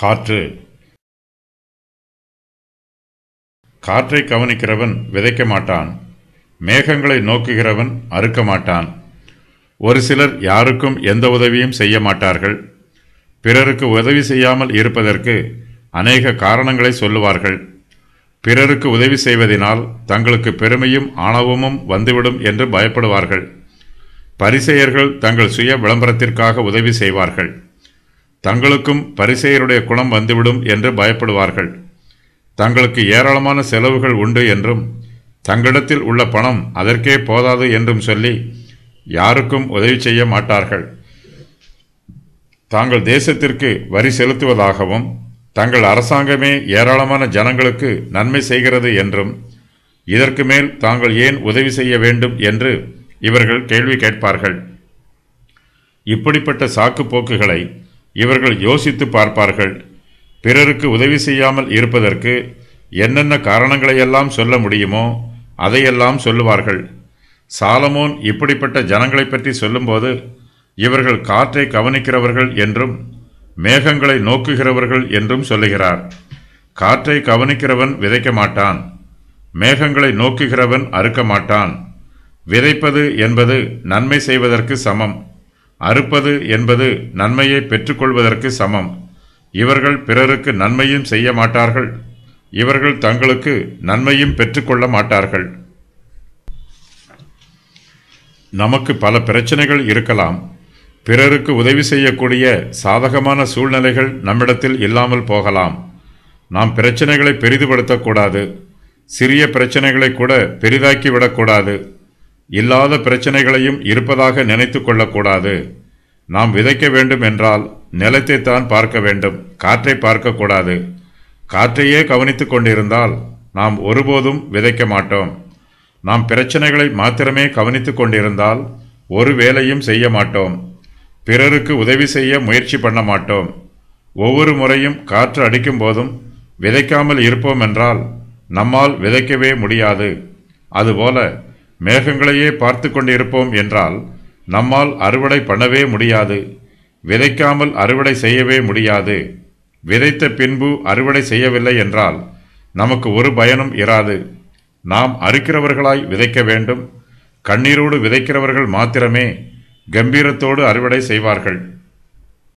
காற்று காற்றை கவனிக்கிறவன் விதைக்க மாட்டான் மேகங்களை நோக்குகிறவன் அறுக்க மாட்டான் ஒரு சிலர் யாருக்கும் எந்த உதவியும் செய்ய மாட்டார்கள் பிறருக்கு உதவி செய்யாமல் இருப்பதற்கு அநேக காரணங்களை சொல்லுவார்கள் பிறருக்கு உதவி செய்வதனால் தங்களுக்கு பெருமையும் ஆணவமும் வந்துவிடும் என்று பயப்படுவார்கள் பரிசெயர்கள் தங்கள் சுய விளம்பரத்திற்காக உதவி செய்வார்கள் தங்களுக்கும் பரிசெயருடைய குணம் வந்துவிடும் என்று பயப்படுவார்கள் தங்களுக்கு ஏராளமான செலவுகள் உண்டு என்றும் தங்களிடத்தில் உள்ள பணம் அதற்கே போதாது என்றும் சொல்லி யாருக்கும் உதவி செய்ய மாட்டார்கள் தாங்கள் தேசத்திற்கு வரி செலுத்துவதாகவும் தங்கள் அரசாங்கமே ஏராளமான ஜனங்களுக்கு நன்மை செய்கிறது என்றும் இதற்கு மேல் தாங்கள் ஏன் உதவி செய்ய வேண்டும் என்று இவர்கள் கேள்வி கேட்பார்கள் இப்படிப்பட்ட சாக்கு போக்குகளை இவர்கள் யோசித்து பார்ப்பார்கள் பிறருக்கு உதவி செய்யாமல் இருப்பதற்கு என்னென்ன காரணங்களையெல்லாம் சொல்ல முடியுமோ அதையெல்லாம் சொல்லுவார்கள் சாலமோன் இப்படிப்பட்ட ஜனங்களை பற்றி சொல்லும்போது இவர்கள் காற்றை கவனிக்கிறவர்கள் என்றும் மேகங்களை நோக்குகிறவர்கள் என்றும் சொல்லுகிறார் காற்றை கவனிக்கிறவன் விதைக்க மாட்டான் மேகங்களை நோக்குகிறவன் அறுக்க மாட்டான் விதைப்பது என்பது நன்மை செய்வதற்கு சமம் அறுப்பது என்பது நன்மையை பெற்றுக்கொள்வதற்கு சமம் இவர்கள் பிறருக்கு நன்மையும் செய்ய மாட்டார்கள் இவர்கள் தங்களுக்கு நன்மையும் பெற்றுக்கொள்ள மாட்டார்கள் நமக்கு பல பிரச்சனைகள் இருக்கலாம் பிறருக்கு உதவி செய்யக்கூடிய சாதகமான சூழ்நிலைகள் நம்மிடத்தில் இல்லாமல் போகலாம் நாம் பிரச்சனைகளை பெரிதுபடுத்தக்கூடாது சிறிய பிரச்சனைகளை கூட பெரிதாக்கி விடக்கூடாது இல்லாத பிரச்சனைகளையும் இருப்பதாக நினைத்து கொள்ளக்கூடாது நாம் விதைக்க வேண்டும் என்றால் நிலத்தை தான் பார்க்க வேண்டும் காற்றை பார்க்கக்கூடாது காற்றையே கவனித்து கொண்டிருந்தால் நாம் ஒருபோதும் விதைக்க மாட்டோம் நாம் பிரச்சனைகளை மாத்திரமே கவனித்து கொண்டிருந்தால் ஒரு வேலையும் செய்ய மாட்டோம் பிறருக்கு உதவி செய்ய முயற்சி பண்ண மாட்டோம் ஒவ்வொரு முறையும் காற்று அடிக்கும் போதும் விதைக்காமல் இருப்போம் என்றால் நம்மால் விதைக்கவே முடியாது அதுபோல மேகங்களையே பார்த்து கொண்டிருப்போம் என்றால் நம்மால் அறுவடை பண்ணவே முடியாது விதைக்காமல் அறுவடை செய்யவே முடியாது விதைத்த பின்பு அறுவடை செய்யவில்லை என்றால் நமக்கு ஒரு பயனும் இராது நாம் அறுக்கிறவர்களாய் விதைக்க வேண்டும் கண்ணீரோடு விதைக்கிறவர்கள் மாத்திரமே கம்பீரத்தோடு அறுவடை செய்வார்கள்